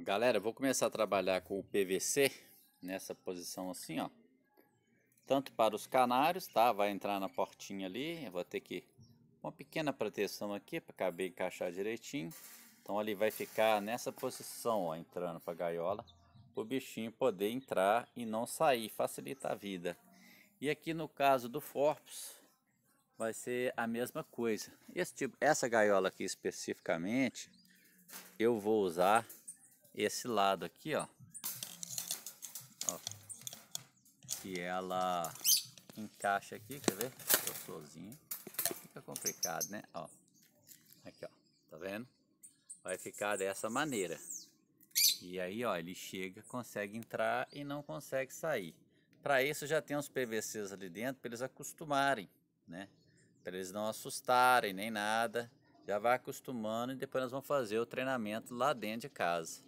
Galera, vou começar a trabalhar com o PVC nessa posição assim, ó. Tanto para os canários, tá? Vai entrar na portinha ali, eu vou ter que... Uma pequena proteção aqui para caber encaixar direitinho. Então ali vai ficar nessa posição, ó, entrando para a gaiola. O bichinho poder entrar e não sair, facilita a vida. E aqui no caso do Forps, vai ser a mesma coisa. Esse tipo, essa gaiola aqui especificamente, eu vou usar esse lado aqui, ó, ó que ela encaixa aqui, quer ver? Sozinho, Fica complicado, né? Ó, aqui, ó, tá vendo? Vai ficar dessa maneira. E aí, ó, ele chega, consegue entrar e não consegue sair. Para isso já tem uns PVCs ali dentro para eles acostumarem, né? Para eles não assustarem nem nada. Já vai acostumando e depois nós vamos fazer o treinamento lá dentro de casa.